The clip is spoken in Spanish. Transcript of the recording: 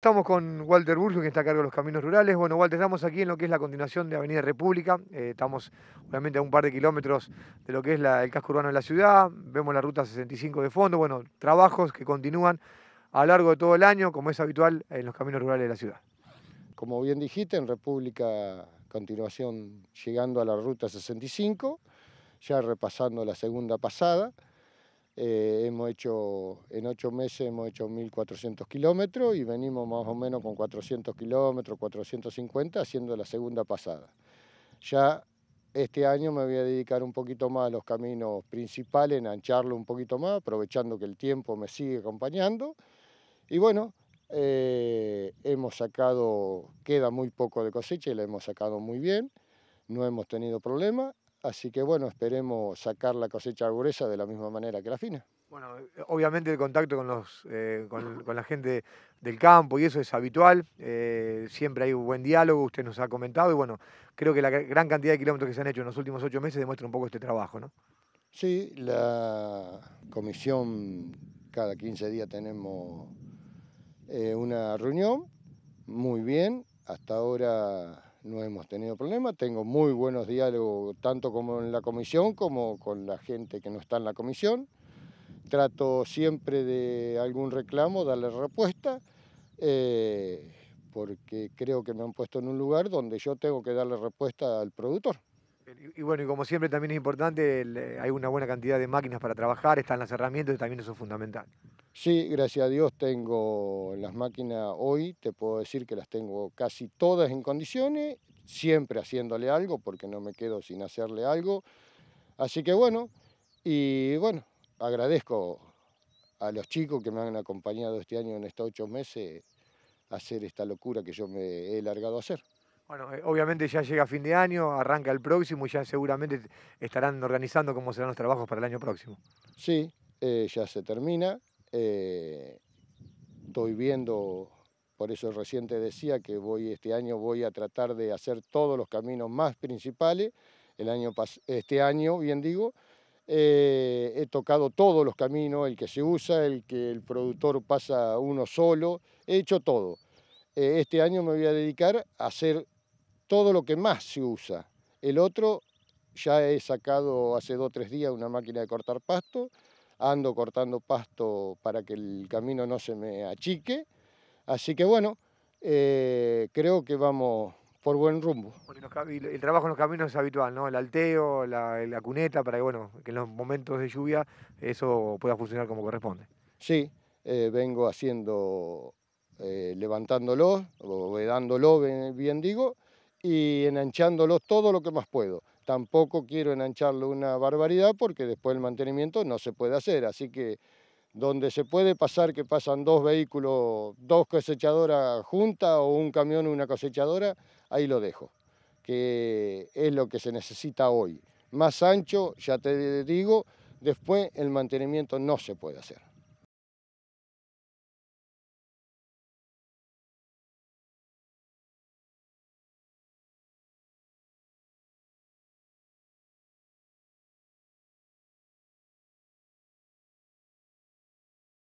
Estamos con Walter Burgio, que está a cargo de los caminos rurales. Bueno, Walter, estamos aquí en lo que es la continuación de Avenida República. Eh, estamos obviamente a un par de kilómetros de lo que es el casco urbano de la ciudad. Vemos la ruta 65 de fondo. Bueno, trabajos que continúan a lo largo de todo el año, como es habitual en los caminos rurales de la ciudad. Como bien dijiste, en República, continuación llegando a la ruta 65, ya repasando la segunda pasada. Eh, hemos hecho, en ocho meses hemos hecho 1.400 kilómetros y venimos más o menos con 400 kilómetros, 450, haciendo la segunda pasada. Ya este año me voy a dedicar un poquito más a los caminos principales, ancharlo un poquito más, aprovechando que el tiempo me sigue acompañando. Y bueno, eh, hemos sacado, queda muy poco de cosecha y la hemos sacado muy bien, no hemos tenido problemas Así que bueno, esperemos sacar la cosecha gruesa de la misma manera que la fina. Bueno, eh, obviamente el contacto con, los, eh, con, la gente del campo y eso es habitual, eh, siempre hay un buen diálogo, usted nos ha comentado y bueno, creo que la gran cantidad de kilómetros que se han hecho en los últimos ocho meses demuestra un poco este trabajo, ¿no? Sí, la comisión cada 15 días tenemos una reunión, muy bien, hasta ahora no hemos tenido problemas. Tengo muy buenos diálogos, tanto como en la comisión como con la gente que no está en la comisión. Trato siempre de algún reclamo, darle respuesta, eh, porque creo que me han puesto en un lugar donde yo tengo que darle respuesta al productor. Y, bueno, y como siempre también es importante, eh, hay una buena cantidad de máquinas para trabajar, están las herramientas y también eso es fundamental. Sí, gracias a Dios tengo las máquinas hoy, te puedo decir que las tengo casi todas en condiciones, siempre haciéndole algo porque no me quedo sin hacerle algo. Así que bueno, y bueno, agradezco a los chicos que me han acompañado este año en estos ocho meses a hacer esta locura que yo me he largado a hacer. Bueno, eh, obviamente ya llega fin de año, arranca el próximo y ya seguramente estarán organizando cómo serán los trabajos para el año próximo. Sí, eh, ya se termina, eh, estoy viendo, por eso el reciente decía que voy este año voy a tratar de hacer todos los caminos más principales. El año este año, bien digo, eh, he tocado todos los caminos, el que se usa, el que el productor pasa uno solo, he hecho todo. Eh, este año me voy a dedicar a hacer todo lo que más se usa. El otro ya he sacado hace dos o tres días una máquina de cortar pasto, ando cortando pasto para que el camino no se me achique. Así que bueno, eh, creo que vamos por buen rumbo. el trabajo en los caminos es habitual, ¿no? El alteo, la, cuneta, para que, bueno, que en los momentos de lluvia eso pueda funcionar como corresponde. Sí, eh, vengo haciendo, eh, levantándolos, o bien, digo, y enanchándolo todo lo que más puedo tampoco quiero enancharlo una barbaridad porque después el mantenimiento no se puede hacer, así que donde se puede pasar que pasan dos vehículos, dos cosechadoras juntas o un camión y una cosechadora, ahí lo dejo, que es lo que se necesita hoy. Más ancho, ya te digo, después el mantenimiento no se puede hacer.